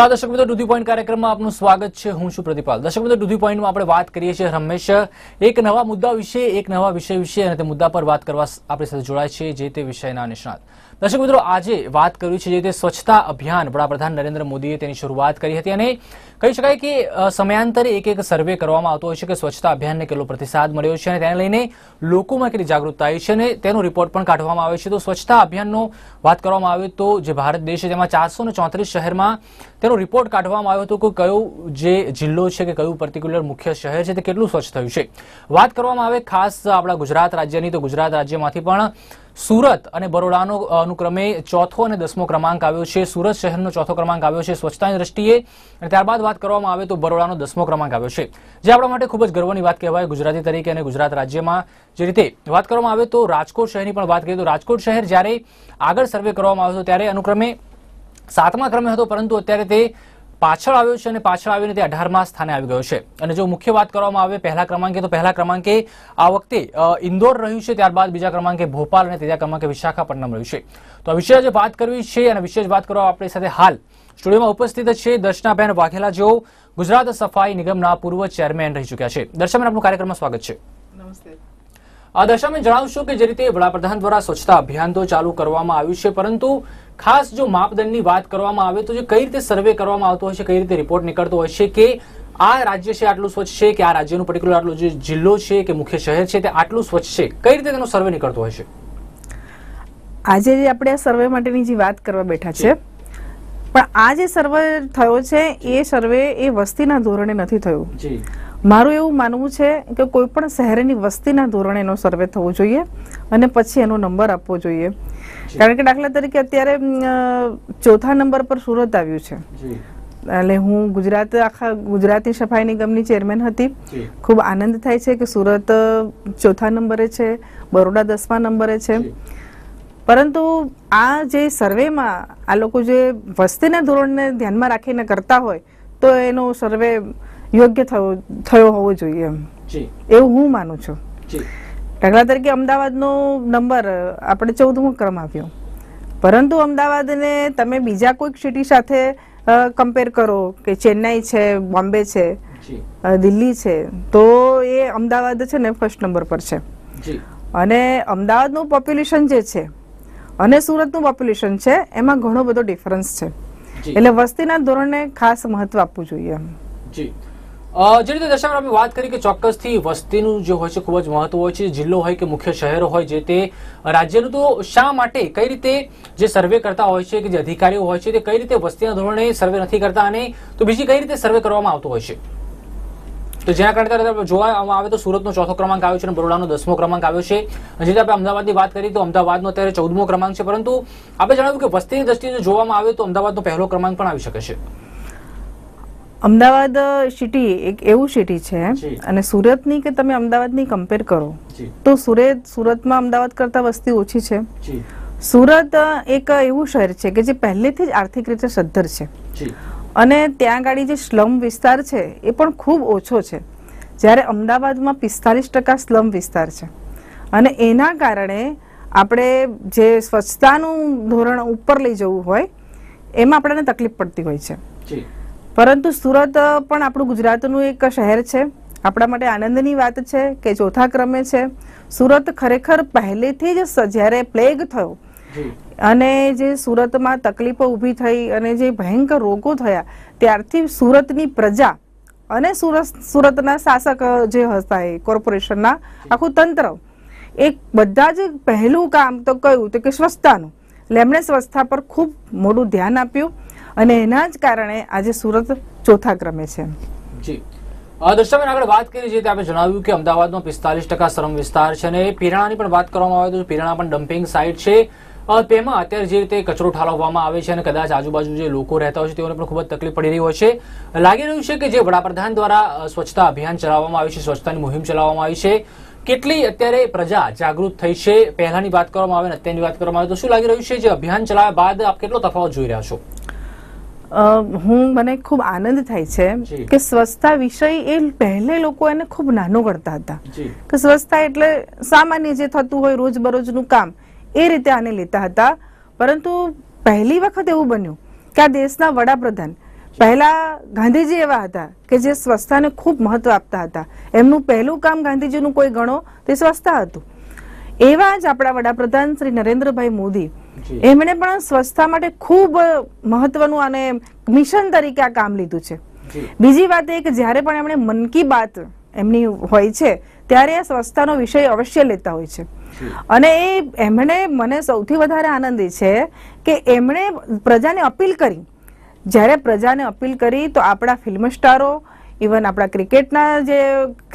તો દર્શક મિત્રો ડુધી પોઈન્ટ કાર્યક્રમમાં આપનું સ્વાગત છે હું છું પ્રતિપાલ દર્શક મિત્રો ડુધી પોઈન્ટમાં આપણે વાત કરીએ છીએ હંમેશ એક નવા મુદ્દા વિશે એક નવા વિષય વિશે અને તે મુદ્દા પર વાત કરવા આપણી સાથે જોડાય છે જે તે વિષયના નિષ્ણાત દર્શક મિત્રો આજે વાત કરવી છે જે રીતે સ્વચ્છતા અભિયાન વડાપ્રધાન નરેન્દ્ર મોદીએ તેની શરૂઆત કરી હતી અને કહી શકાય કે સમયાંતરે એક એક સર્વે કરવામાં આવતો હોય છે કે સ્વચ્છતા અભિયાનને કેટલો પ્રતિસાદ મળ્યો છે અને તેને લઈને લોકોમાં કેટલી જાગૃતતા આવી છે અને તેનો રિપોર્ટ પણ કાઢવામાં આવે છે તો સ્વચ્છતા અભિયાનનો વાત કરવામાં આવે તો જે ભારત દેશ છે તેમાં ચારસો ચોત્રીસ શહેરમાં તેનો રિપોર્ટ કાઢવામાં આવ્યો હતો કે કયો જે જિલ્લો છે કે કયું પર્ટિક્યુલર મુખ્ય શહેર છે તે કેટલું સ્વચ્છ થયું છે વાત કરવામાં આવે ખાસ આપણા ગુજરાત રાજ્યની તો ગુજરાત રાજ્યમાંથી પણ સુરત અને બરોડાનો અનુક્રમે ચોથો અને દસમો ક્રમાંક આવ્યો છે સુરત શહેરનો ચોથો ક્રમાંક આવ્યો છે સ્વચ્છતાની દ્રષ્ટિએ અને ત્યારબાદ વાત કરવામાં આવે તો બરોડાનો દસમો ક્રમાંક આવ્યો છે જે આપણા માટે ખૂબ જ ગર્વની વાત કહેવાય ગુજરાતી તરીકે અને ગુજરાત રાજ્યમાં જે રીતે વાત કરવામાં આવે તો રાજકોટ શહેરની પણ વાત કરીએ તો રાજકોટ શહેર જ્યારે આગળ સર્વે કરવામાં આવ્યો હતો ત્યારે અનુક્રમે સાતમા ક્રમે હતો પરંતુ અત્યારે તે પાછળ આવ્યો છે અને પાછળ આવીને તે અઢારમાં સ્થાને આવી ગયો છે અને જો મુખ્ય વાત કરવામાં આવે પહેલા ક્રમાંકે તો પહેલા ક્રમાંકે આ વખતે ઇન્દોર રહ્યું છે ત્યારબાદ બીજા ક્રમાંકે ભોપાલ અને ત્રીજા ક્રમાંકે વિશાખાપટ્ટનમ રહ્યું છે તો આ વિશે આજે વાત કરવી છે અને વિશેષ વાત કરવા આપણી સાથે હાલ સ્ટુડિયોમાં ઉપસ્થિત છે દર્શનાબેન વાઘેલા જેઓ ગુજરાત સફાઈ નિગમના પૂર્વ ચેરમેન રહી ચૂક્યા છે દર્શનાબેન આપણું કાર્યક્રમમાં સ્વાગત છે નમસ્તે આ દશામાં જણાવશો કે જે રીતે વડાપ્રધાન દ્વારા સ્વચ્છતા અભિયાન તો ચાલુ કરવામાં આવ્યું છે પરંતુ ખાસ જો માપદંડની વાત કરવામાં આવે તો જે કઈ રીતે સર્વે કરવામાં આવતો હોય છે કઈ રીતે રિપોર્ટ નીકળતો હોય છે કે આ રાજ્ય છે આટલું સ્વચ્છ છે કે આ રાજ્યનું પર્ટિક્યુલર આટલું જે જિલ્લો છે કે મુખ્ય શહેર છે તે આટલું સ્વચ્છ છે કઈ રીતે તેનો સર્વે નીકળતો હોય છે આજે જે આપણે આ સર્વે માટેની જે વાત કરવા બેઠા છે પણ આ જે સર્વે થયો છે એ સર્વે એ વસ્તીના ધોરણે નથી થયું મારું એવું માનવું છે કે કોઈ પણ શહેરની વસ્તીના ધોરણે એનો સર્વે થવો જોઈએ અને પછી એનો નંબર આપવો જોઈએ કારણ કે દાખલા તરીકે અત્યારે ચોથા નંબર પર સુરત આવ્યું છે એટલે હું ગુજરાત આખા ગુજરાતની સફાઈ નિગમની ચેરમેન હતી ખૂબ આનંદ થાય છે કે સુરત ચોથા નંબરે છે બરોડા દસમા નંબરે છે પરંતુ આ જે સર્વેમાં આ લોકો જે વસ્તીના ધોરણને ધ્યાનમાં રાખીને કરતા હોય તો એનો સર્વે યોગ્ય થયો થયો હોવો જોઈએ એમ એવું હું માનું છું દાખલા તરીકે અમદાવાદનો નંબર આપણે ચૌદમો ક્રમ આપ્યો પરંતુ અમદાવાદને તમે બીજા કોઈક સિટી સાથે કમ્પેર કરો કે ચેન્નાઈ છે બોમ્બે છે દિલ્હી છે તો એ અમદાવાદ છે ને ફર્સ્ટ નંબર પર છે અને અમદાવાદનું પોપ્યુલેશન જે છે અને સુરતનું પોપ્યુલેશન છે એમાં ઘણો બધો ડિફરન્સ છે એટલે વસ્તીના ધોરણને ખાસ મહત્વ આપવું જોઈએ જી જે રીતે દર્શક આપણે વાત કરી કે ચોક્કસથી વસ્તીનું જે હોય છે ખૂબ જ મહત્વ હોય છે જિલ્લો હોય કે મુખ્ય શહેરો હોય જે તે રાજ્યનું તો શા માટે કઈ રીતે જે સર્વે કરતા હોય છે કે જે અધિકારીઓ હોય છે તે કઈ રીતે વસ્તીના ધોરણે સર્વે નથી કરતા અને તો બીજી કઈ રીતે સર્વે કરવામાં આવતો હોય છે તો જેના કારણે જોવામાં આવે તો સુરતનો ચોથો ક્રમાંક આવ્યો છે અને બરોડાનો દસમો ક્રમાંક આવ્યો છે જે રીતે આપણે અમદાવાદની વાત કરી તો અમદાવાદનો અત્યારે ચૌદમો ક્રમાંક છે પરંતુ આપણે જણાવ્યું કે વસ્તીની દ્રષ્ટિએ જોવામાં આવે તો અમદાવાદનો પહેલો ક્રમાંક પણ આવી શકે છે અમદાવાદ સિટી એક એવું સિટી છે અને સુરતની કે તમે અમદાવાદની કમ્પેર કરો તો સુરત સુરતમાં અમદાવાદ કરતાં વસ્તી ઓછી છે સુરત એક એવું શહેર છે કે જે પહેલેથી જ આર્થિક રીતે સદ્ધર છે અને ત્યાં ગાડી જે સ્લમ વિસ્તાર છે એ પણ ખૂબ ઓછો છે જ્યારે અમદાવાદમાં પિસ્તાલીસ ટકા સ્લમ વિસ્તાર છે અને એના કારણે આપણે જે સ્વચ્છતાનું ધોરણ ઉપર લઈ જવું હોય એમાં આપણને તકલીફ પડતી હોય છે પરંતુ સુરત પણ આપણું ગુજરાતનું એક શહેર છે આપણા માટે આનંદની વાત છે કે ચોથા ક્રમે છે સુરત ખરેખર પહેલેથી જ જ્યારે પ્લેગ થયો અને જે સુરતમાં તકલીફો ઊભી થઈ અને જે ભયંકર રોગો થયા ત્યારથી સુરતની પ્રજા અને સુરત સુરતના શાસક જે હતા એ કોર્પોરેશનના આખું તંત્ર એક બધા જ પહેલું કામ તો કહ્યું તો કે સ્વચ્છતાનું એટલે એમણે સ્વચ્છતા પર ખૂબ મોટું ધ્યાન આપ્યું અને એના જ કારણે આજે સુરત ચોથા ક્રમે છે જી દર્શાબેન આગળ વાત કરી જે આપણે જણાવ્યું કે અમદાવાદનો પિસ્તાલીસ ટકા શ્રમ વિસ્તાર છે અને પિરાણાની પણ વાત કરવામાં આવે તો પિરાણા પણ ડમ્પિંગ સાઇટ છે તેમાં અત્યારે જે રીતે કચરો ઠાલવવામાં આવે છે અને કદાચ આજુબાજુ જે લોકો રહેતા હોય છે તેઓને પણ ખૂબ જ તકલીફ પડી રહી હોય છે લાગી રહ્યું છે કે જે વડાપ્રધાન દ્વારા સ્વચ્છતા અભિયાન ચલાવવામાં આવ્યું છે સ્વચ્છતાની મુહિમ ચલાવવામાં આવી છે કેટલી અત્યારે પ્રજા જાગૃત થઈ છે પહેલાની વાત કરવામાં આવે અને અત્યારની વાત કરવામાં આવે તો શું લાગી રહ્યું છે જે અભિયાન ચલાવ્યા બાદ આપ કેટલો તફાવત જોઈ રહ્યા છો હું મને ખૂબ આનંદ થાય છે કે સ્વચ્છતા વિષય એ પહેલે લોકો એને ખૂબ નાનો કરતા હતા કે સ્વચ્છતા એટલે સામાન્ય જે થતું હોય રોજબરોજનું કામ એ રીતે આને લેતા હતા પરંતુ પહેલી વખત એવું બન્યું કે આ દેશના વડાપ્રધાન પહેલા ગાંધીજી એવા હતા કે જે સ્વચ્છતાને ખૂબ મહત્વ આપતા હતા એમનું પહેલું કામ ગાંધીજીનું કોઈ ગણો તે સ્વચ્છતા હતું એવા જ આપણા વડાપ્રધાન શ્રી નરેન્દ્રભાઈ મોદી એમણે પણ સ્વચ્છતા માટે ખૂબ મહત્વનું અને મિશન તરીકે આ કામ લીધું છે બીજી વાત એ કે જ્યારે પણ એમણે મન કી બાત એમની હોય છે ત્યારે આ સ્વચ્છતાનો વિષય અવશ્ય લેતા હોય છે અને એ એમણે મને સૌથી વધારે આનંદી છે કે એમણે પ્રજાને અપીલ કરી જ્યારે પ્રજાને અપીલ કરી તો આપણા ફિલ્મ સ્ટારો ઇવન આપણા ક્રિકેટના જે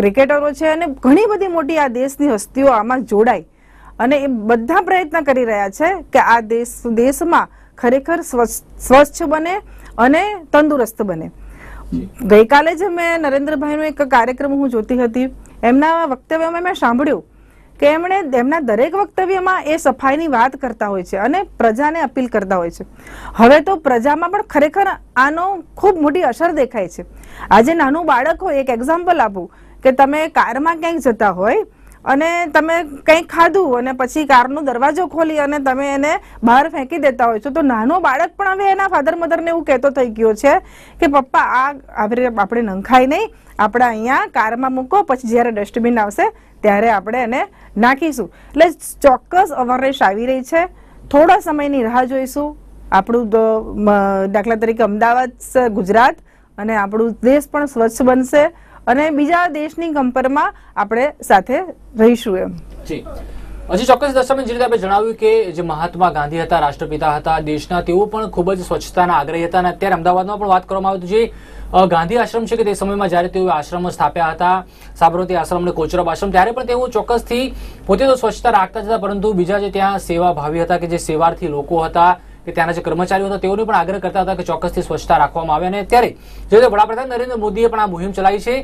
ક્રિકેટરો છે અને ઘણી બધી મોટી આ દેશની હસ્તીઓ આમાં જોડાય અને એ બધા પ્રયત્ન કરી રહ્યા છે કે આ દેશ દેશમાં ખરેખર સ્વચ્છ બને અને તંદુરસ્ત બને ગઈકાલે જ મેં નરેન્દ્રભાઈનો એક કાર્યક્રમ હું જોતી હતી એમના વક્તવ્યમાં મેં સાંભળ્યું કે એમણે એમના દરેક વક્તવ્યમાં એ સફાઈની વાત કરતા હોય છે અને પ્રજાને અપીલ કરતા હોય છે હવે તો પ્રજામાં પણ ખરેખર આનો ખૂબ મોટી અસર દેખાય છે આજે નાનું બાળક હોય એક એક્ઝામ્પલ આપું કે તમે કારમાં ક્યાંક જતા હોય અને તમે કંઈક ખાધું અને પછી કારનો દરવાજો ખોલી અને તમે એને બહાર ફેંકી દેતા હોય છો તો નાનો બાળક પણ હવે એના ફાધર મધરને એવું કહેતો થઈ ગયો છે કે પપ્પા આ આપણે આપણે નંખાય નહીં આપણે અહીંયા કારમાં મૂકો પછી જ્યારે ડસ્ટબિન આવશે ત્યારે આપણે એને નાખીશું એટલે ચોક્કસ અવેરનેસ આવી રહી છે થોડા સમયની રાહ જોઈશું આપણું દાખલા તરીકે અમદાવાદ ગુજરાત અને આપણું દેશ પણ સ્વચ્છ બનશે અને બીજા દેશની કમ્પેરમાં આપણે સાથે રહીશું એમ જી હજી ચોક્કસ દર્શાબેન જે રીતે આપણે જણાવ્યું કે જે મહાત્મા ગાંધી હતા રાષ્ટ્રપિતા હતા દેશના તેઓ પણ ખૂબ જ સ્વચ્છતાના આગ્રહી હતા અને અત્યારે અમદાવાદમાં પણ વાત કરવામાં આવી જે ગાંધી આશ્રમ છે કે તે સમયમાં જ્યારે તેઓ આશ્રમ સ્થાપ્યા હતા સાબરમતી આશ્રમ અને કોચરબ આશ્રમ ત્યારે પણ તેઓ ચોક્કસથી પોતે તો સ્વચ્છતા રાખતા જ હતા પરંતુ બીજા જે ત્યાં સેવા ભાવી હતા કે જે સેવાર્થી લોકો હતા કે ત્યાંના જે કર્મચારીઓ હતા તેઓને પણ આગ્રહ કરતા હતા કે ચોક્કસથી સ્વચ્છતા રાખવામાં આવે અને અત્યારે જે વડાપ્રધાન નરેન્દ્ર મોદીએ પણ આ મુહિમ ચલાવી છે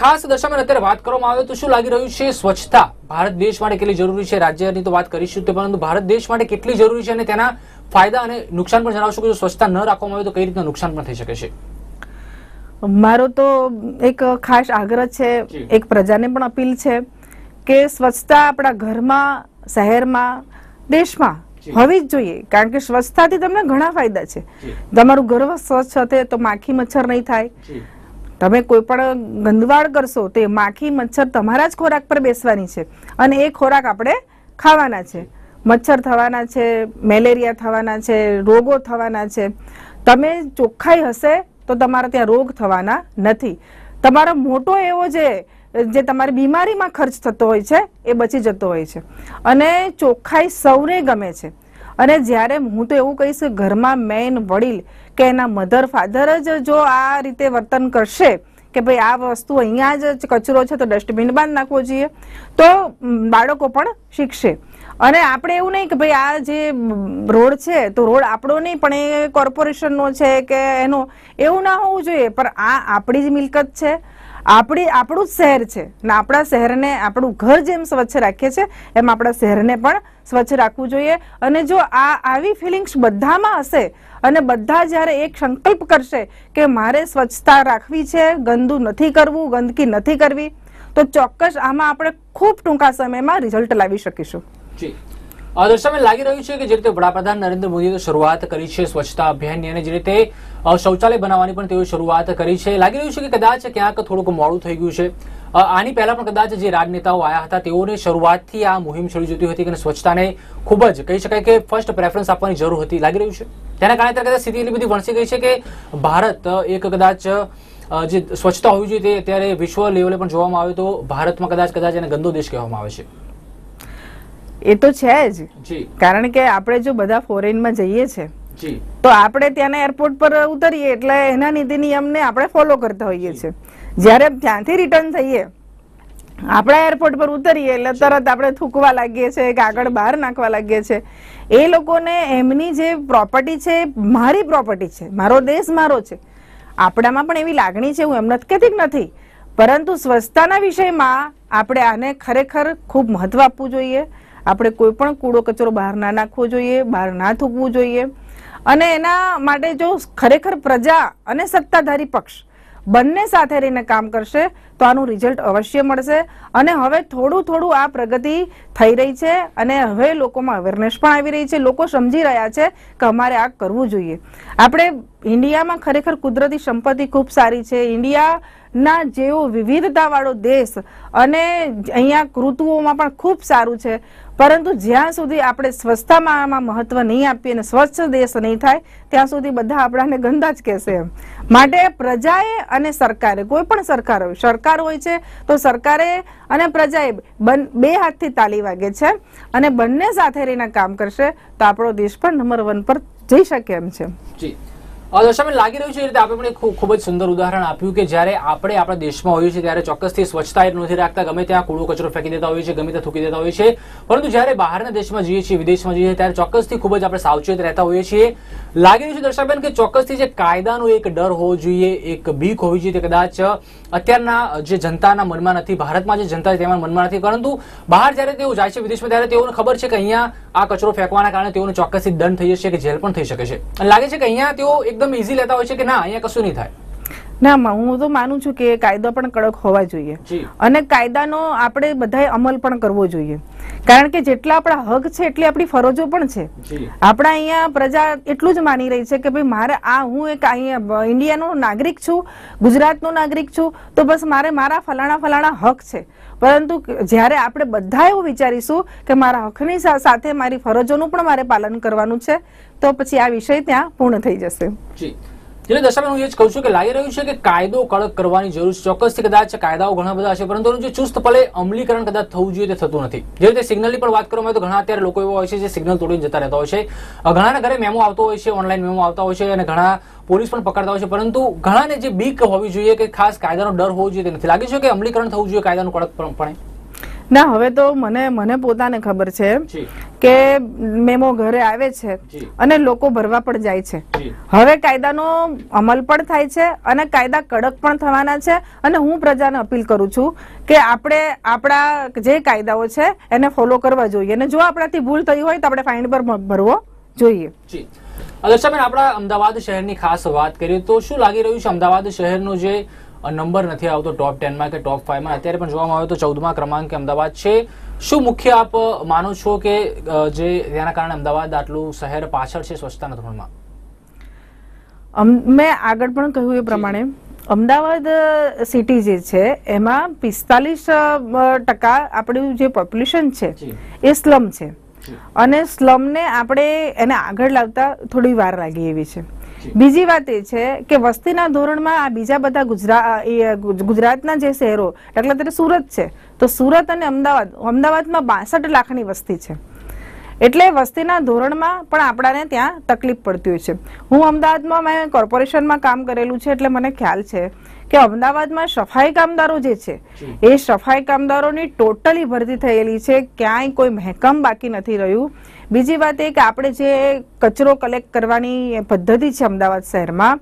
ખાસ દશામાં અત્યારે વાત કરવામાં આવે તો શું લાગી રહ્યું છે સ્વચ્છતા ભારત દેશ માટે કેટલી જરૂરી છે રાજ્યની તો વાત કરીશું તે પરંતુ ભારત દેશ માટે કેટલી જરૂરી છે અને તેના ફાયદા અને નુકસાન પણ જણાવશો કે જો સ્વચ્છતા ન રાખવામાં આવે તો કઈ રીતના નુકસાન પણ થઈ શકે છે મારો તો એક ખાસ આગ્રહ છે એક પ્રજાને પણ અપીલ છે કે સ્વચ્છતા આપણા ઘરમાં શહેરમાં દેશમાં હવે જ જોઈએ કારણ કે સ્વચ્છતાથી તમને ઘણા ફાયદા છે તમારું ઘર સ્વચ્છ હશે તો માખી મચ્છર નહીં થાય તમે કોઈ પણ ગંદવાડ કરશો તો માખી મચ્છર તમારા જ ખોરાક પર બેસવાની છે અને એ ખોરાક આપણે ખાવાના છે મચ્છર થવાના છે મેલેરિયા થવાના છે રોગો થવાના છે તમે ચોખ્ખાઈ હશે તો તમારા ત્યાં રોગ થવાના નથી તમારો મોટો એવો જે જે તમારી બીમારીમાં ખર્ચ થતો હોય છે એ બચી જતો હોય છે અને ચોખ્ખાઈ સૌને ગમે છે અને જ્યારે હું તો એવું કહીશ કે ઘરમાં મેન વડીલ કે એના મધર ફાધર જ જો આ રીતે વર્તન કરશે કે ભાઈ આ વસ્તુ અહીંયા જ કચરો છે તો ડસ્ટબિન બાંધ નાખવો જોઈએ તો બાળકો પણ શીખશે અને આપણે એવું નહીં કે ભાઈ આ જે રોડ છે તો રોડ આપણો નહીં પણ એ કોર્પોરેશનનો છે કે એનો એવું ના હોવું જોઈએ પણ આ આપણી જ મિલકત છે આપણી આપણું શહેર છે ને આપણા શહેરને આપણું ઘર જેમ સ્વચ્છ રાખીએ છીએ એમ આપણા શહેરને પણ સ્વચ્છ રાખવું જોઈએ અને જો આ આવી ફિલિંગ્સ બધામાં હશે અને બધા જ્યારે એક સંકલ્પ કરશે કે મારે સ્વચ્છતા રાખવી છે ગંદુ નથી કરવું ગંદકી નથી કરવી તો ચોક્કસ આમાં આપણે ખૂબ ટૂંકા સમયમાં રિઝલ્ટ લાવી શકીશું જી દર્શાવે લાગી રહ્યું છે કે જે રીતે વડાપ્રધાન નરેન્દ્ર મોદીએ શરૂઆત કરી છે સ્વચ્છતા અભિયાનની અને જે રીતે શૌચાલય બનાવવાની પણ તેઓ શરૂઆત કરી છે લાગી રહ્યું છે કે કદાચ ક્યાંક થોડુંક મોડું થઈ ગયું છે આની પહેલા પણ કદાચ જે રાજનેતાઓ આવ્યા હતા તેઓને શરૂઆતથી આ મુહિમ છોડી જતી હતી અને સ્વચ્છતાને ખૂબ જ કહી શકાય કે ફર્સ્ટ પ્રેફરન્સ આપવાની જરૂર હતી લાગી રહ્યું છે તેના કારણે કદાચ સ્થિતિ એટલી બધી વણસી ગઈ છે કે ભારત એક કદાચ જે સ્વચ્છતા હોવી જોઈએ તે અત્યારે વિશ્વ લેવલે પણ જોવામાં આવે તો ભારતમાં કદાચ કદાચ એને ગંદો દેશ કહેવામાં આવે છે એ તો છે જ કારણ કે આપણે જો બધા ફોરેનમાં જઈએ છે તો આપણે ત્યાંના એરપોર્ટ પર ઉતરીએ એટલે એના નીતિ નિયમને આપણે ફોલો કરતા હોઈએ છીએ જ્યારે ત્યાંથી રિટર્ન થઈએ આપણા એરપોર્ટ પર ઉતરીએ એટલે તરત આપણે થૂકવા લાગીએ છીએ કાગળ બહાર નાખવા લાગીએ છીએ એ લોકોને એમની જે પ્રોપર્ટી છે મારી પ્રોપર્ટી છે મારો દેશ મારો છે આપણામાં પણ એવી લાગણી છે હું એમ નથી નથી પરંતુ સ્વચ્છતાના વિષયમાં આપણે આને ખરેખર ખૂબ મહત્વ આપવું જોઈએ આપણે કોઈ પણ કૂડો કચરો બહાર ના નાખવો જોઈએ બહાર ના થૂકવું જોઈએ અને એના માટે જો ખરેખર પ્રજા અને સત્તાધારી પક્ષ બંને સાથે રહીને કામ કરશે તો આનું રિઝલ્ટ અવશ્ય મળશે અને હવે થોડું થોડું આ પ્રગતિ થઈ રહી છે અને હવે લોકોમાં અવેરનેસ પણ આવી રહી છે લોકો સમજી રહ્યા છે કે અમારે આ કરવું જોઈએ આપણે ઇન્ડિયામાં ખરેખર કુદરતી સંપત્તિ ખૂબ સારી છે ઇન્ડિયા ના જેવો વિવિધતાવાળો દેશ અને અહીંયા ઋતુઓમાં પણ ખૂબ સારું છે પરંતુ જ્યાં સુધી આપણે સ્વચ્છતામાં મહત્વ નહીં આપીએ અને સ્વચ્છ દેશ નહીં થાય ત્યાં સુધી બધા આપણાને ગંદા જ કહેશે એમ માટે પ્રજાએ અને સરકારે કોઈ પણ સરકાર હોય સરકાર હોય છે તો સરકારે અને પ્રજાએ બે હાથથી તાલી વાગે છે અને બંને સાથે રહીને કામ કરશે તો આપણો દેશ પણ નંબર વન પર જઈ શકે એમ છે જી દર્શાબેન લાગી રહ્યું છે એ રીતે આપણે પણ ખૂબ જ સુંદર ઉદાહરણ આપ્યું કે જ્યારે આપણે આપણા દેશમાં હોઈએ છીએ ત્યારે ચોક્કસથી સ્વચ્છતા નથી રાખતા ગમે ત્યાં કૂડો કચરો ફેંકી દેતા હોય છે ગમે ત્યાં થૂકી દેતા હોય છે પરંતુ જ્યારે બહારના દેશમાં જઈએ છીએ વિદેશમાં જઈએ ત્યારે ચોક્કસથી ખૂબ જ આપણે સાવચેત રહેતા હોઈએ છીએ લાગી રહ્યું છે દર્શાબેન કે ચોક્કસથી જે કાયદાનો એક ડર હોવો જોઈએ એક બીક હોવી જોઈએ તે કદાચ અત્યારના જે જનતાના મનમાં નથી ભારતમાં જે જનતા છે તેમાં મનમાં નથી પરંતુ બહાર જ્યારે તેઓ જાય છે વિદેશમાં ત્યારે તેઓને ખબર છે કે અહીંયા આ કચરો ફેંકવાના કારણે તેઓને ચોક્કસથી દંડ થઈ જશે કે જેલ પણ થઈ શકે છે અને લાગે છે કે અહીંયા તેઓ એકદમ ઇઝી લેતા હોય છે કે ના અહીંયા કશું નહીં થાય ના હું તો માનું છું કે કાયદો પણ કડક હોવા જોઈએ અને કાયદાનો આપણે બધાએ અમલ પણ કરવો જોઈએ કારણ કે જેટલા આપણા હક છે એટલી આપણી ફરજો પણ છે આપણા અહીંયા પ્રજા એટલું જ માની રહી છે કે ભાઈ મારે આ હું એક અહીંયા ઇન્ડિયાનો નાગરિક છું ગુજરાતનો નાગરિક છું તો બસ મારે મારા ફલાણા ફલાણા હક છે પરંતુ જ્યારે આપણે બધા એવું વિચારીશું કે મારા હકની સાથે મારી ફરજોનું પણ મારે પાલન કરવાનું છે તો પછી આ વિષય ત્યાં પૂર્ણ થઈ જશે જી એટલે દશાબેન હું એ જ કહું છું કે લાગી રહ્યું છે કે કાયદો કડક કરવાની જરૂર છે ચોક્કસથી કદાચ કાયદાઓ ઘણા બધા છે પરંતુ જે ચુસ્ત ચુસ્તપણે અમલીકરણ કદાચ થવું જોઈએ તે થતું નથી જે રીતે સિગ્નલની પણ વાત કરવામાં તો ઘણા અત્યારે લોકો એવા હોય છે જે સિગ્નલ તોડીને જતા રહેતા હોય છે ઘણાના ઘરે મેમો આવતો હોય છે ઓનલાઈન મેમો આવતા હોય છે અને ઘણા પોલીસ પણ પકડતા હોય છે પરંતુ ઘણાને જે બીક હોવી જોઈએ કે ખાસ કાયદાનો ડર હોવો જોઈએ તે નથી લાગે છે કે અમલીકરણ થવું જોઈએ કાયદાનું કડક પણ ના હવે તો મને મને પોતાને ખબર છે કે મેમો ઘરે આવે છે અને લોકો ભરવા પણ જાય છે હવે કાયદાનો અમલ પણ થાય છે અને કાયદા કડક પણ થવાના છે અને હું પ્રજાને અપીલ કરું છું કે આપણે આપણા જે કાયદાઓ છે એને ફોલો કરવા જોઈએ અને જો આપણાથી ભૂલ થઈ હોય તો આપણે ફાઇન પર ભરવો જોઈએ દર્શાબેન આપણા અમદાવાદ શહેરની ખાસ વાત કરીએ તો શું લાગી રહ્યું છે અમદાવાદ શહેરનો જે નંબર નથી આવતો ટોપ ટેનમાં કે ટોપ ફાઇવમાં અત્યારે પણ જોવામાં આવે તો ચૌદમાં ક્રમાંકે અમદાવાદ છે શું મુખ્ય આપ માનો છો કે જે તેના કારણે અમદાવાદ આટલું શહેર પાછળ છે સ્વચ્છતાના ધોરણમાં મેં આગળ પણ કહ્યું એ પ્રમાણે અમદાવાદ સિટી જે છે એમાં પિસ્તાલીસ ટકા આપણું જે પોપ્યુલેશન છે એ સ્લમ છે અને સ્લમને આપણે એને આગળ લાવતા થોડી વાર લાગી એવી છે બીજી વાત એ છે કે વસ્તીના ધોરણમાં આ બીજા બધા ગુજરાત ગુજરાતના જે શહેરો એટલે અત્યારે સુરત છે તો સુરત અને અમદાવાદ અમદાવાદમાં બાસઠ લાખની વસ્તી છે એટલે વસ્તીના ધોરણમાં પણ આપણાને ત્યાં તકલીફ પડતી હોય છે હું અમદાવાદમાં મેં કોર્પોરેશનમાં કામ કરેલું છે એટલે મને ખ્યાલ છે કે અમદાવાદમાં સફાઈ કામદારો જે છે એ સફાઈ કામદારોની ટોટલી ભરતી થયેલી છે ક્યાંય કોઈ મહેકમ બાકી નથી રહ્યું બીજી વાત એ કે આપણે જે કચરો કલેક્ટ કરવાની પદ્ધતિ છે અમદાવાદ શહેરમાં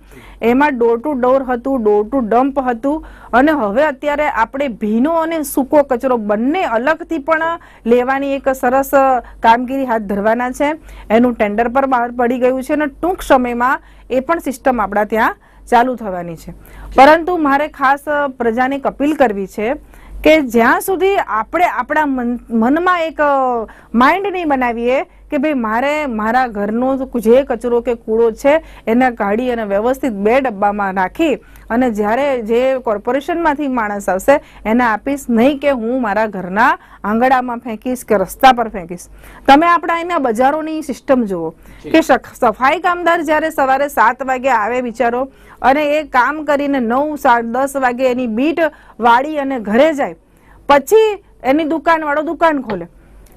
એમાં ડોર ટુ ડોર હતું ડોર ટુ ડમ્પ હતું અને હવે અત્યારે આપણે ભીનો અને સૂકો કચરો બંને અલગથી પણ લેવાની એક સરસ કામગીરી હાથ ધરવાના છે એનું ટેન્ડર પણ બહાર પડી ગયું છે અને ટૂંક સમયમાં એ પણ સિસ્ટમ આપણા ત્યાં ચાલુ થવાની છે પરંતુ મારે ખાસ પ્રજાને એક અપીલ કરવી છે કે જ્યાં સુધી આપણે આપણા મનમાં એક માઇન્ડ નહીં બનાવીએ કે ભાઈ મારે મારા ઘરનો જે કચરો કે કૂડો છે એને કાઢી અને વ્યવસ્થિત બે ડબ્બામાં રાખી અને જ્યારે જે કોર્પોરેશનમાંથી માણસ આવશે એને આપીશ નહીં કે હું મારા ઘરના આંગણામાં ફેંકીશ કે રસ્તા પર ફેંકીશ તમે આપણા અહીંયા બજારોની સિસ્ટમ જુઓ કે સફાઈ કામદાર જ્યારે સવારે સાત વાગે આવે બિચારો અને એ કામ કરીને નવ સાત દસ વાગે એની બીટ વાળી અને ઘરે જાય પછી એની દુકાનવાળો દુકાન ખોલે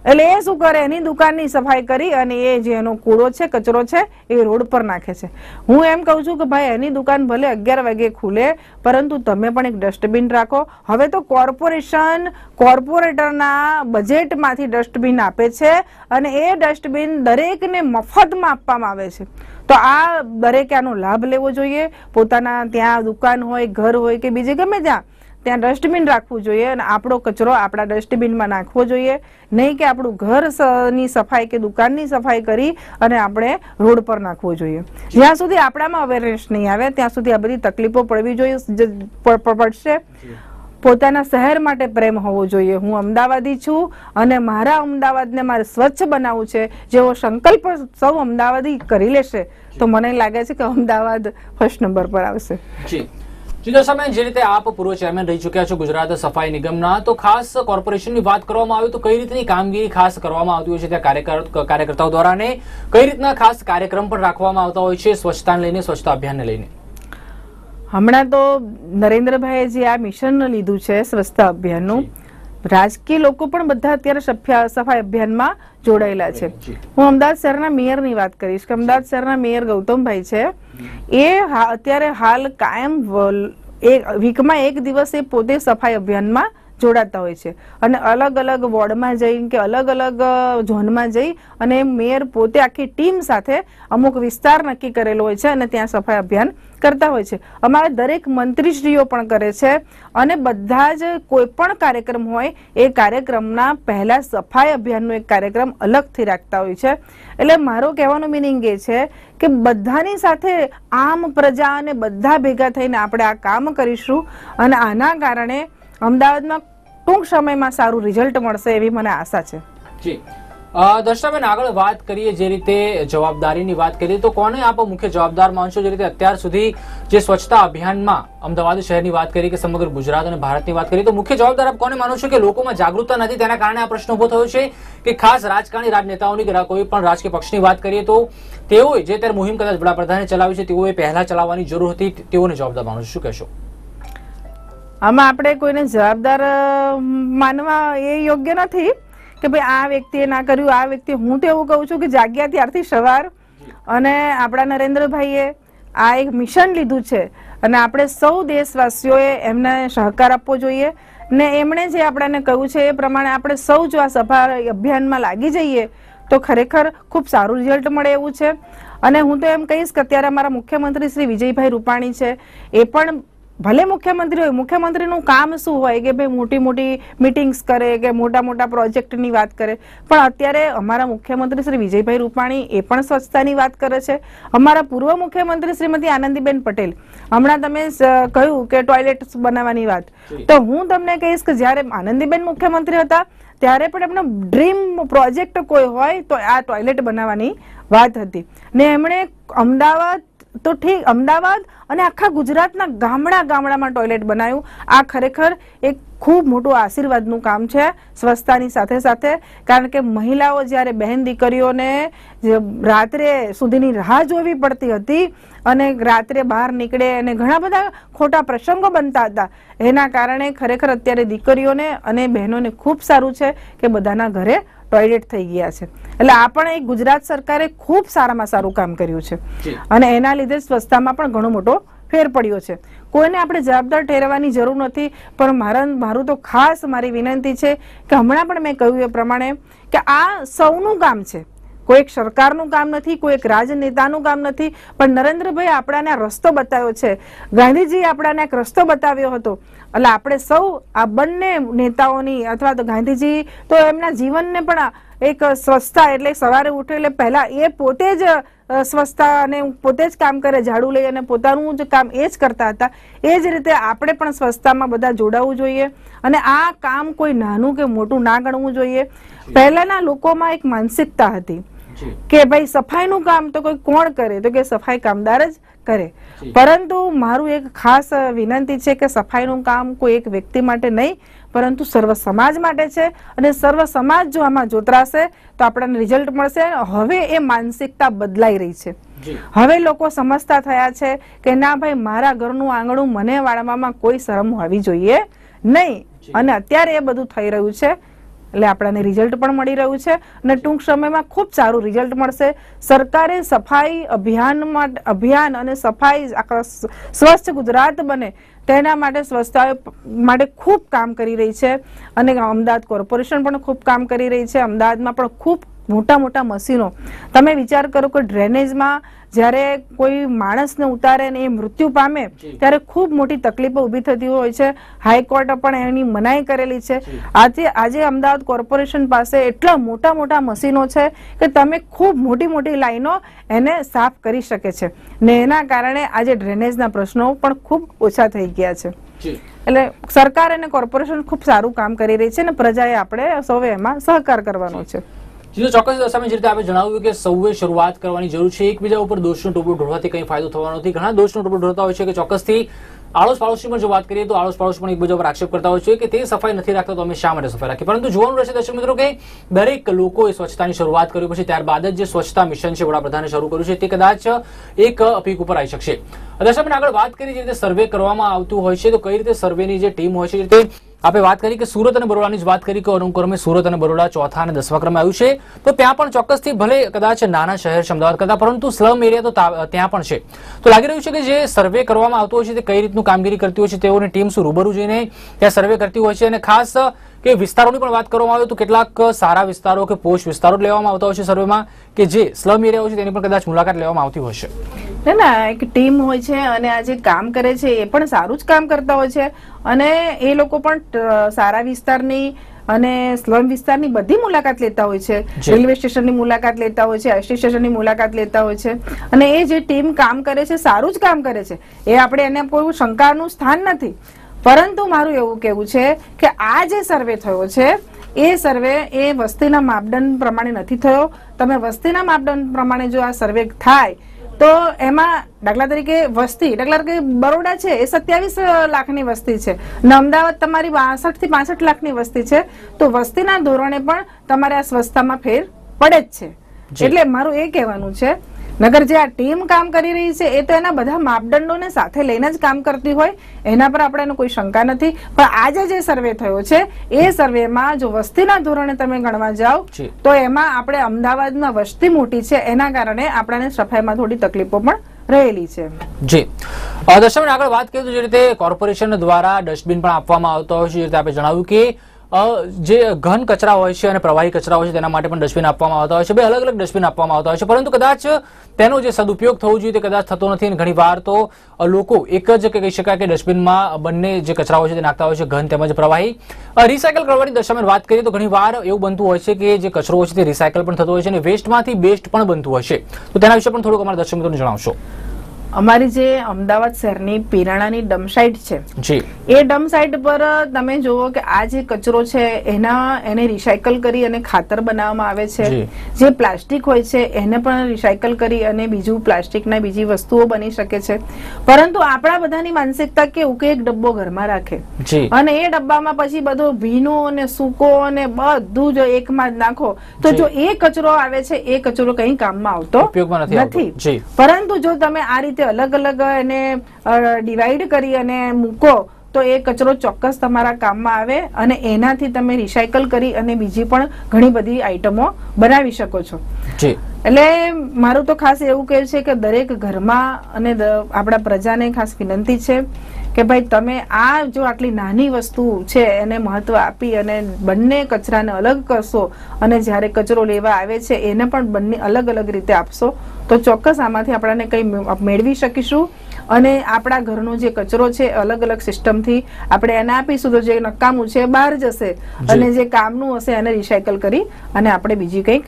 એટલે એ શું કરે એની દુકાનની સફાઈ કરી અને એ જે એનો કૂડો છે કચરો છે એ રોડ પર નાખે છે હું એમ કહું છું કે ભાઈ એની દુકાન ભલે અગિયાર વાગે ખુલે પરંતુ તમે પણ એક ડસ્ટબિન રાખો હવે તો કોર્પોરેશન કોર્પોરેટરના બજેટમાંથી ડસ્ટબિન આપે છે અને એ ડસ્ટબિન દરેકને મફતમાં આપવામાં આવે છે તો આ દરેકે આનો લાભ લેવો જોઈએ પોતાના ત્યાં દુકાન હોય ઘર હોય કે બીજે ગમે ત્યાં ત્યાં ડસ્ટબિન રાખવું જોઈએ અને આપણો કચરો આપણા ડસ્ટબિનમાં નાખવો જોઈએ નહીં કે આપણું ઘરની સફાઈ કે દુકાનની સફાઈ કરી અને આપણે રોડ પર નાખવો જોઈએ જ્યાં સુધી આપણામાં અવેરનેસ નહીં આવે ત્યાં સુધી આ બધી તકલીફો પડવી જોઈએ પડશે પોતાના શહેર માટે પ્રેમ હોવો જોઈએ હું અમદાવાદી છું અને મારા અમદાવાદને મારે સ્વચ્છ બનાવવું છે જેવો સંકલ્પ સૌ અમદાવાદી કરી લેશે તો મને લાગે છે કે અમદાવાદ ફર્સ્ટ નંબર પર આવશે ચિદાસમેન જે રીતે આપ પૂર્વ ચેરમેન રહી ચૂક્યા છો ગુજરાત સફાઈ નિગમના તો ખાસ કોર્પોરેશનની વાત કરવામાં આવે તો કઈ રીતની કામગીરી ખાસ કરવામાં આવતી હોય છે ત્યાં કાર્યકર્તાઓ દ્વારા ને કઈ રીતના ખાસ કાર્યક્રમ પણ રાખવામાં આવતા હોય છે સ્વચ્છતાને લઈને સ્વચ્છતા અભિયાનને લઈને હમણાં તો નરેન્દ્રભાઈએ જે આ મિશન લીધું છે સ્વચ્છતા અભિયાનનું રાજકીય લોકો પણ બધા અત્યારે સફાઈ અભિયાનમાં જોડાયેલા છે હું અમદાવાદ શહેરના મેયરની વાત કરીશ કે અમદાવાદ શહેરના મેયર ગૌતમભાઈ છે એ અત્યારે હાલ કાયમ એ વીકમાં એક દિવસ એ પોતે સફાઈ અભિયાનમાં જોડાતા હોય છે અને અલગ અલગ વોર્ડમાં જઈ કે અલગ અલગ ઝોનમાં જઈ અને મેયર પોતે આખી ટીમ સાથે અમુક વિસ્તાર નક્કી કરેલો હોય છે અને ત્યાં સફાઈ અભિયાન કરતા હોય છે અમારા દરેક મંત્રીશ્રીઓ પણ કરે છે અને બધા જ કોઈ પણ કાર્યક્રમ હોય એ કાર્યક્રમના પહેલા સફાઈ અભિયાનનો એક કાર્યક્રમ અલગથી રાખતા હોય છે એટલે મારો કહેવાનો મિનિંગ એ છે કે બધાની સાથે આમ પ્રજા અને બધા ભેગા થઈને આપણે આ કામ કરીશું અને આના કારણે અમદાવાદમાં ટૂંક સમયમાં સારું રિઝલ્ટ મળશે એવી મને આશા છે જી દર્શનાબેન આગળ વાત કરીએ જે રીતે જવાબદારીની વાત કરીએ તો કોને આપ મુખ્ય જવાબદાર માનશો જે રીતે અત્યાર સુધી જે સ્વચ્છતા અભિયાનમાં અમદાવાદ શહેરની વાત કરીએ કે સમગ્ર ગુજરાત અને ભારતની વાત કરીએ તો મુખ્ય જવાબદાર આપ કોને માનો છો કે લોકોમાં જાગૃતતા નથી તેના કારણે આ પ્રશ્ન ઉભો થયો છે કે ખાસ રાજકારણી રાજનેતાઓની કે કોઈ પણ રાજકીય પક્ષની વાત કરીએ તો તેઓએ જે ત્યારે મુહિમ કદાચ વડાપ્રધાને ચલાવી છે તેઓએ પહેલા ચલાવવાની જરૂર હતી તેઓને જવાબદાર માનો શું કહેશો આમાં આપણે કોઈને જવાબદાર માનવા એ યોગ્ય નથી કે ભાઈ આ વ્યક્તિએ ના કર્યું આ વ્યક્તિ હું તો એવું કહું છું કે જાગ્યા ત્યારથી સવાર અને આપણા નરેન્દ્રભાઈએ આ એક મિશન લીધું છે અને આપણે સૌ દેશવાસીઓએ એમને સહકાર આપવો જોઈએ ને એમણે જે આપણાને કહ્યું છે એ પ્રમાણે આપણે સૌ જો આ સભા અભિયાનમાં લાગી જઈએ તો ખરેખર ખૂબ સારું રિઝલ્ટ મળે એવું છે અને હું તો એમ કહીશ કે અત્યારે અમારા મુખ્યમંત્રી શ્રી વિજયભાઈ રૂપાણી છે એ પણ ભલે મુખ્યમંત્રી હોય મુખ્યમંત્રીનું કામ શું હોય કે ભાઈ મોટી મોટી મિટિંગ્સ કરે કે મોટા મોટા પ્રોજેક્ટની વાત કરે પણ અત્યારે અમારા મુખ્યમંત્રી શ્રી વિજયભાઈ રૂપાણી એ પણ સ્વચ્છતાની વાત કરે છે અમારા પૂર્વ મુખ્યમંત્રી શ્રીમતી આનંદીબેન પટેલ હમણાં તમે કહ્યું કે ટોયલેટ્સ બનાવવાની વાત તો હું તમને કહીશ કે જ્યારે આનંદીબેન મુખ્યમંત્રી હતા ત્યારે પણ એમનો ડ્રીમ પ્રોજેક્ટ કોઈ હોય તો આ ટોયલેટ બનાવવાની વાત હતી ને એમણે અમદાવાદ તો ઠીક અમદાવાદ અને આખા ગુજરાતના ગામડા ગામડામાં ટોયલેટ બનાવ્યું આ ખરેખર એક ખૂબ મોટું આશીર્વાદનું કામ છે સ્વચ્છતાની સાથે સાથે કારણ કે મહિલાઓ જ્યારે બહેન દીકરીઓને રાત્રે સુધીની રાહ જોવી પડતી હતી અને રાત્રે બહાર નીકળે અને ઘણા બધા ખોટા પ્રસંગો બનતા હતા એના કારણે ખરેખર અત્યારે દીકરીઓને અને બહેનોને ખૂબ સારું છે કે બધાના ઘરે ટોયલેટ થઈ ગયા છે એટલે આ પણ એક ગુજરાત સરકારે ખૂબ સારામાં સારું કામ કર્યું છે અને એના લીધે સ્વચ્છતામાં પણ ઘણો મોટો ફેર પડ્યો છે કોઈને આપણે જવાબદાર ઠેરવવાની જરૂર નથી પણ મારા મારું તો ખાસ મારી વિનંતી છે કે હમણાં પણ મેં કહ્યું એ પ્રમાણે કે આ સૌનું કામ છે કોઈક સરકારનું કામ નથી કોઈ એક રાજનેતાનું કામ નથી પણ નરેન્દ્રભાઈ આપણાને રસ્તો બતાવ્યો છે ગાંધીજીએ આપણાને એક રસ્તો બતાવ્યો હતો એટલે આપણે સૌ આ બંને નેતાઓની અથવા તો ગાંધીજી તો એમના જીવનને પણ એક સ્વચ્છતા એટલે સવારે ઉઠે એટલે પહેલા એ પોતે જ સ્વચ્છતા અને પોતે જ કામ કરે ઝાડુ લઈ અને પોતાનું જે કામ એ જ કરતા હતા એ જ રીતે આપણે પણ સ્વચ્છતામાં બધા જોડાવું જોઈએ અને આ કામ કોઈ નાનું કે મોટું ના ગણવું જોઈએ પહેલાના લોકોમાં એક માનસિકતા હતી કે ભાઈ સફાઈનું કામ તો કોઈ કોણ કરે તો કે સફાઈ કામદાર જ કરે પરંતુ મારું એક ખાસ વિનંતી છે કે સફાઈનું કામ કોઈ એક વ્યક્તિ માટે નહીં પરંતુ સર્વ સમાજ માટે છે અને સર્વ સમાજ જો આમાં જોતરાશે તો આપણને રિઝલ્ટ મળશે હવે એ માનસિકતા બદલાઈ રહી છે હવે લોકો સમજતા થયા છે કે ના ભાઈ મારા ઘરનું આંગણું મને વાળવામાં કોઈ શરમ હોવી જોઈએ નહીં અને અત્યારે એ બધું થઈ રહ્યું છે એટલે આપણને રિઝલ્ટ પણ મળી રહ્યું છે અને ટૂંક સમયમાં ખૂબ સારું રિઝલ્ટ મળશે સરકારે સફાઈ અભિયાન અભિયાન અને સફાઈ સ્વચ્છ ગુજરાત બને તેના માટે સ્વચ્છતા માટે ખૂબ કામ કરી રહી છે અને અમદાવાદ કોર્પોરેશન પણ ખૂબ કામ કરી રહી છે અમદાવાદમાં પણ ખૂબ મોટા મોટા મશીનો તમે વિચાર કરો કે ડ્રેનેજમાં જ્યારે કોઈ માણસને ઉતારે ને એ મૃત્યુ પામે ત્યારે ખૂબ મોટી તકલીફો ઊભી થતી હોય છે હાઈકોર્ટે પણ એની મનાઈ કરેલી છે આજે આજે અમદાવાદ કોર્પોરેશન પાસે એટલા મોટા મોટા મશીનો છે કે તમે ખૂબ મોટી મોટી લાઈનો એને સાફ કરી શકે છે ને એના કારણે આજે ડ્રેનેજના પ્રશ્નો પણ ખૂબ ઓછા થઈ ગયા છે એટલે સરકાર અને કોર્પોરેશન ખૂબ સારું કામ કરી રહી છે અને પ્રજાએ આપણે સૌએ એમાં સહકાર કરવાનો છે જીતો ચોક્કસ સામે જે રીતે આપણે જણાવ્યું કે સૌએ શરૂઆત કરવાની જરૂર છે એકબીજા ઉપર દોષનું ટોપલું ઢોળવાથી કંઈ ફાયદો થવાનો નથી ઘણા દોષનું ટોપલું ઢોળતા હોય છે કે ચોક્કસથી આડોશ પાડોશની પણ જો વાત કરીએ તો આડોશ પાડોશ પણ એકબીજા પર આક્ષેપ કરતા હોય છે કે તે સફાઈ નથી રાખતા તો અમે શા માટે સફાઈ રાખીએ પરંતુ જોવાનું રહેશે દર્શક મિત્રો કે દરેક લોકોએ સ્વચ્છતાની શરૂઆત કરી પછી ત્યારબાદ જ જે સ્વચ્છતા મિશન છે વડાપ્રધાને શરૂ કર્યું છે તે કદાચ એક પીક ઉપર આવી શકશે દર્શક આપણે આગળ વાત કરી જે રીતે સર્વે કરવામાં આવતું હોય છે તો કઈ રીતે સર્વેની જે ટીમ હોય છે જે રીતે આપણે વાત કરી કે સુરત અને બરોડાની જ વાત કરી કે અનુક્રમે સુરત અને બરોડા ચોથા અને દસમા ક્રમે આવ્યું છે તો ત્યાં પણ ચોક્કસથી ભલે કદાચ નાના શહેર છે અમદાવાદ કરતા પરંતુ સ્લમ એરિયા તો ત્યાં પણ છે તો લાગી રહ્યું છે કે જે સર્વે કરવામાં આવતો હોય છે તે કઈ રીતનું કામગીરી કરતી હોય છે તેઓની ટીમ શું રૂબરૂ જઈને ત્યાં સર્વે કરતી હોય છે અને ખાસ કે વિસ્તારોની પણ વાત કરવામાં આવે તો કેટલાક સારા વિસ્તારો કે પોષ વિસ્તારો લેવામાં આવતા હોય છે સર્વેમાં કે જે સ્લમ એરિયા હોય છે તેની પણ કદાચ મુલાકાત લેવામાં આવતી હોય છે ના ના એક ટીમ હોય છે અને આ જે કામ કરે છે એ પણ સારું જ કામ કરતા હોય છે અને એ લોકો પણ સારા વિસ્તારની અને સ્લમ વિસ્તારની બધી મુલાકાત લેતા હોય છે રેલવે સ્ટેશનની મુલાકાત લેતા હોય છે એસટી મુલાકાત લેતા હોય છે અને એ જે ટીમ કામ કરે છે સારું જ કામ કરે છે એ આપણે એને કોઈ શંકાનું સ્થાન નથી પરંતુ મારું એવું કેવું છે કે આ જે સર્વે થયો છે એ સર્વે એ વસ્તીના માપદંડ પ્રમાણે નથી થયો તમે વસ્તીના માપદંડ પ્રમાણે જો આ સર્વે થાય તો એમાં દાખલા તરીકે વસ્તી દાખલા તરીકે બરોડા છે એ સત્યાવીસ લાખની વસ્તી છે ને અમદાવાદ તમારી બાસઠ થી પાસઠ લાખની વસ્તી છે તો વસ્તીના ધોરણે પણ તમારે આ સ્વસ્થામાં ફેર પડે જ છે એટલે મારું એ કહેવાનું છે નગર જે આ ટીમ કામ કરી રહી છે એ તો એના બધા માપદંડોને સાથે લઈને જ કામ કરતી હોય એના પર આપણે એનો કોઈ શંકા નથી પણ આજે જે સર્વે થયો છે એ સર્વેમાં જો વસ્તીના ધોરણે તમે ગણવા જાઓ તો એમાં આપણે અમદાવાદમાં વસ્તી મોટી છે એના કારણે આપણાને સફાઈમાં થોડી તકલીફો પણ રહેલી છે જી દર્શક આગળ વાત કરીએ જે રીતે કોર્પોરેશન દ્વારા ડસ્ટબિન પણ આપવામાં આવતો હોય છે જે રીતે આપણે જણાવ્યું કે જે ઘન કચરા હોય છે અને પ્રવાહી કચરા હોય છે તેના માટે પણ ડસ્ટબિન આપવામાં આવતા હોય છે બે અલગ અલગ ડસ્ટબિન આપવામાં આવતા હોય છે પરંતુ કદાચ તેનો જે સદુપયોગ થવો જોઈએ તે કદાચ થતો નથી અને ઘણી તો લોકો એક જ કહી શકાય કે ડસ્ટબિનમાં બંને જે કચરા હોય છે તે નાખતા હોય છે ઘન તેમજ પ્રવાહી રિસાયકલ કરવાની દશામાં વાત કરીએ તો ઘણી એવું બનતું હોય છે કે જે કચરો હોય છે તે રિસાયકલ પણ થતો હોય છે અને વેસ્ટમાંથી બેસ્ટ પણ બનતું હશે તો તેના વિશે પણ થોડુંક અમારા દર્શક મિત્રોને જણાવશો અમારી જે અમદાવાદ શહેરની પીરાણાની ડમ સાઇટ છે એ ડમ સાઇટ પર તમે જુઓ કે આ જે કચરો છે એના એને રિસાયકલ કરી અને ખાતર બનાવવામાં આવે છે જે પ્લાસ્ટિક હોય છે એને પણ રિસાયકલ કરી અને બીજું પ્લાસ્ટિકના બીજી વસ્તુઓ બની શકે છે પરંતુ આપણા બધાની માનસિકતા કેવું કે એક ડબ્બો ઘરમાં રાખે અને એ ડબ્બામાં પછી બધો ભીનો અને સૂકો અને બધું જો એકમાં જ નાખો તો જો એ કચરો આવે છે એ કચરો કઈ કામમાં આવતો નથી પરંતુ જો તમે આ રીતે રીતે અલગ અલગ એને ડિવાઈડ કરી અને મૂકો તો એ કચરો ચોક્કસ તમારા કામમાં આવે અને એનાથી તમે રિસાયકલ કરી અને બીજી પણ ઘણી બધી આઈટમો બનાવી શકો છો એટલે મારું તો ખાસ એવું કહે છે કે દરેક ઘરમાં અને આપણા પ્રજાને ખાસ વિનંતી છે કે ભાઈ તમે આ જો આટલી નાની વસ્તુ છે એને મહત્વ આપી અને બંને કચરાને અલગ કરશો અને જ્યારે કચરો લેવા આવે છે એને પણ બંને અલગ અલગ રીતે આપશો તો ચોક્કસ આમાંથી આપણાને કંઈ મેળવી શકીશું અને આપણા ઘરનો જે કચરો છે અલગ અલગ સિસ્ટમથી આપણે એને આપીશું તો જે નકામું છે બહાર જશે અને જે કામનું હશે એને રિસાયકલ કરી અને આપણે બીજી કંઈક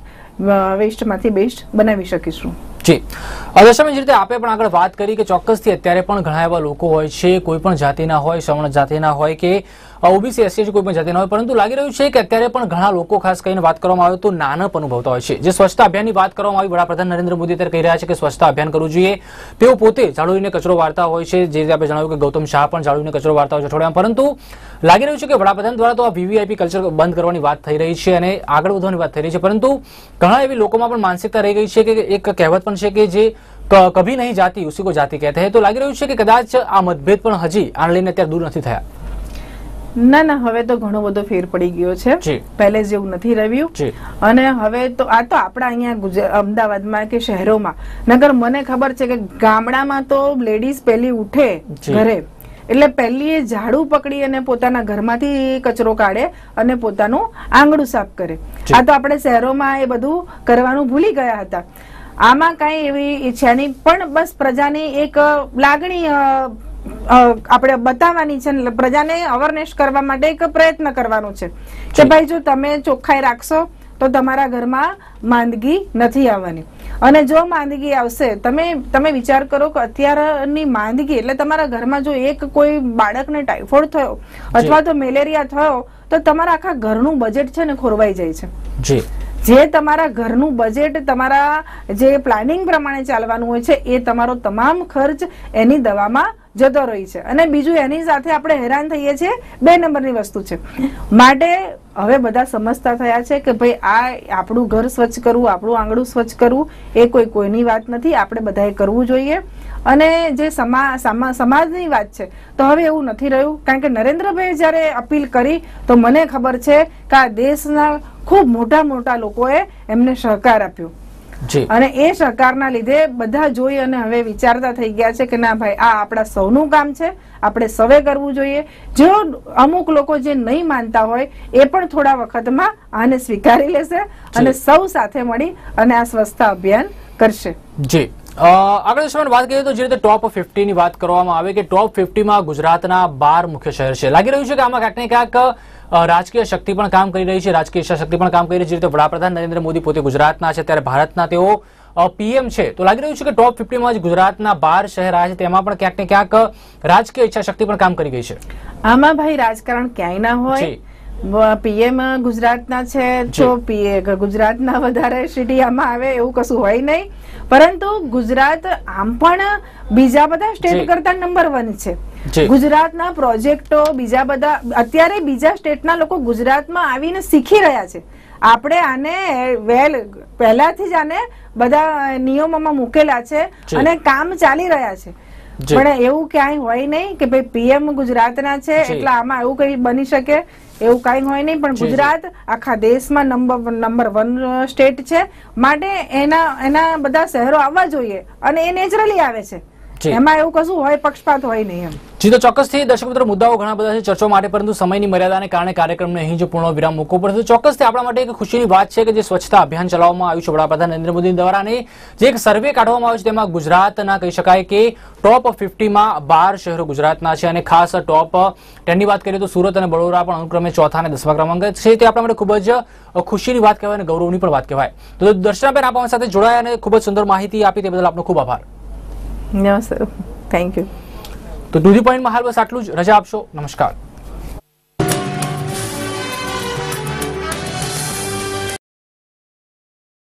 વેસ્ટમાંથી બેસ્ટ બનાવી શકીશું જી દર્શાબેન જે રીતે આપે પણ આગળ વાત કરી કે ચોક્કસથી અત્યારે પણ ઘણા એવા લોકો હોય છે કોઈ પણ જાતિના હોય શ્રમણ જાતિના હોય કે ઓબીસી એસટી કોઈ પણ જાતિના હોય પરંતુ લાગી રહ્યું છે કે અત્યારે પણ ઘણા લોકો ખાસ કરીને વાત કરવામાં આવે તો નાનપ અનુભવતા હોય છે જે સ્વચ્છતા અભિયાનની વાત કરવામાં આવી વડાપ્રધાન નરેન્દ્ર મોદી અત્યારે કહી રહ્યા છે કે સ્વચ્છતા અભિયાન કરવું જોઈએ તેઓ પોતે જાળવીને કચરો વાર્તા હોય છે જે રીતે આપણે જણાવ્યું કે ગૌતમ શાહ પણ જાળવીને કચરો વાર્તા હોય છે અઠવાડિયામાં પરંતુ લાગી રહ્યું છે કે વડાપ્રધાન દ્વારા તો આ વીવીઆઈપી કલ્ચર બંધ કરવાની વાત થઈ રહી છે અને આગળ વધવાની વાત થઈ રહી છે પરંતુ ઘણા એવી લોકોમાં પણ માનસિકતા રહી ગઈ છે કે એક કહેવત પણ છે કે જે કભી નહીં જાતી ઉસી કો જાતિ કહેતા હે તો લાગી રહ્યું છે કે કદાચ આ મતભેદ પણ હજી આને લઈને અત્યારે દૂર નથી થયા ના ના હવે તો ઘણો બધો ફેર પડી ગયો છે પહેલે જેવું નથી રહ્યું અને હવે તો આ તો આપણા અહીંયા અમદાવાદમાં કે શહેરોમાં નગર મને ખબર છે કે ગામડામાં તો લેડીઝ પહેલી ઉઠે ઘરે એટલે પહેલી એ ઝાડુ પકડી અને પોતાના ઘરમાંથી કચરો કાઢે અને પોતાનું આંગણું સાફ કરે આ તો આપણે શહેરોમાં એ બધું કરવાનું ભૂલી ગયા હતા આમાં કઈ એવી ઈચ્છા નહીં પણ બસ પ્રજાની એક લાગણી આપણે બતાવવાની છે પ્રજાને અવેરનેસ કરવા માટે એક પ્રયત્ન કરવાનો છે કે ભાઈ જો તમે ચોખ્ખાઈ રાખશો તો તમારા ઘરમાં માંદગી નથી આવવાની અને જો માંદગી આવશે તમે તમે વિચાર કરો કે અત્યારની માંદગી એટલે તમારા ઘરમાં જો એક કોઈ બાળકને ટાઇફોઇડ થયો અથવા તો મેલેરિયા થયો તો તમારા આખા ઘરનું બજેટ છે ને ખોરવાઈ જાય છે જે તમારા ઘરનું બજેટ તમારા જે પ્લાનિંગ પ્રમાણે ચાલવાનું હોય છે એ તમારો તમામ ખર્ચ એની દવામાં જતો રહી છે અને બીજું એની સાથે આપણે હેરાન થઈએ છીએ બે નંબરની વસ્તુ છે માટે હવે બધા સમજતા થયા છે કે ભાઈ આ આપણું ઘર સ્વચ્છ કરવું આપણું આંગણું સ્વચ્છ કરવું એ કોઈ કોઈની વાત નથી આપણે બધાએ કરવું જોઈએ અને જે સમાજની વાત છે તો હવે એવું નથી રહ્યું કારણ કે નરેન્દ્રભાઈ જ્યારે અપીલ કરી તો મને ખબર છે કે આ દેશના ખૂબ મોટા મોટા લોકોએ એમને સહકાર આપ્યો અને એ સરકારના લીધે બધા જોઈ અને હવે વિચારતા થઈ ગયા છે કે ના ભાઈ આ આપણા સૌનું કામ છે આપણે સવે કરવું જોઈએ જો અમુક લોકો જે નહીં માનતા હોય એ પણ થોડા વખતમાં આને સ્વીકારી લેશે અને સૌ સાથે મળી અને આ સ્વચ્છતા અભિયાન કરશે જી આગળ દર્શકમાં વાત કરીએ તો જે રીતે ટોપ ફિફ્ટીની વાત કરવામાં આવે કે ટોપ ફિફ્ટીમાં ગુજરાતના બાર મુખ્ય શહેર છે લાગી રહ્યું છે કે આમાં ક્યાંક ને ક્યાંક રાજકીય શક્તિ પણ કામ કરી રહી છે રાજકીય શક્તિ પણ કામ કરી રહી છે જે રીતે વડાપ્રધાન નરેન્દ્ર મોદી પોતે ગુજરાતના છે ત્યારે ભારતના તેઓ પીએમ છે તો લાગી રહ્યું છે કે ટોપ ફિફ્ટીમાં જ ગુજરાતના બાર શહેર આવ્યા છે તેમાં પણ ક્યાંક ને ક્યાંક રાજકીય ઈચ્છા શક્તિ પણ કામ કરી ગઈ છે આમાં ભાઈ રાજકારણ ક્યાંય ના હોય પીએમ ગુજરાતના છે જો પીએ ગુજરાતના વધારે સીડીયામાં આવે એવું કશું હોય નહીં પરંતુ ગુજરાત આમ પણ બીજા બધા સ્ટેટ કરતા નંબર વન છે ગુજરાતના પ્રોજેક્ટો બીજા બધા અત્યારે બીજા સ્ટેટના લોકો ગુજરાતમાં આવીને શીખી રહ્યા છે આપણે આને વેલ પહેલાથી જ આને બધા નિયમોમાં મૂકેલા છે અને કામ ચાલી રહ્યા છે પણ એવું ક્યાંય હોય નહીં કે ભાઈ પીએમ ગુજરાતના છે એટલે આમાં એવું કઈ બની શકે એવું કઈ હોય નહીં પણ ગુજરાત આખા દેશમાં નંબર નંબર વન સ્ટેટ છે માટે એના એના બધા શહેરો આવવા જોઈએ અને એ નેચરલી આવે છે એમાં એવું કશું હોય પક્ષપાત હોય નહીં એમ જી તો ચોક્કસથી દર્શક મિત્રો મુદ્દાઓ ઘણા બધા છે ચર્ચા માટે પરંતુ સમયની મર્યાદાને કારણે કાર્યક્રમને અહીં જો પૂર્ણ વિરામ મૂકવો પડશે તો ચોક્કસથી આપણા માટે એક ખુશીની વાત છે કે જે સ્વચ્છતા અભિયાન ચલાવવામાં આવ્યું છે વડાપ્રધાન નરેન્દ્ર મોદી દ્વારા અને જે એક સર્વે કાઢવામાં આવ્યો છે તેમાં ગુજરાતના કહી શકાય કે ટોપ ફિફ્ટીમાં બાર શહેરો ગુજરાતના છે અને ખાસ ટોપ ટેનની વાત કરીએ તો સુરત અને બડોદરા પણ અનુક્રમે ચોથા અને દસમા ક્રમાંક છે તે આપણા માટે ખૂબ જ ખુશીની વાત કહેવાય અને ગૌરવની પણ વાત કહેવાય તો દર્શનાબેન આપ સાથે જોડાયા અને ખૂબ જ સુંદર માહિતી આપી તે બદલ આપનો ખૂબ આભાર નો સર થેન્ક યુ તો દૂધી ધી પોઈન્ટમાં હાલ બસ આટલું જ રજા આપશો નમસ્કાર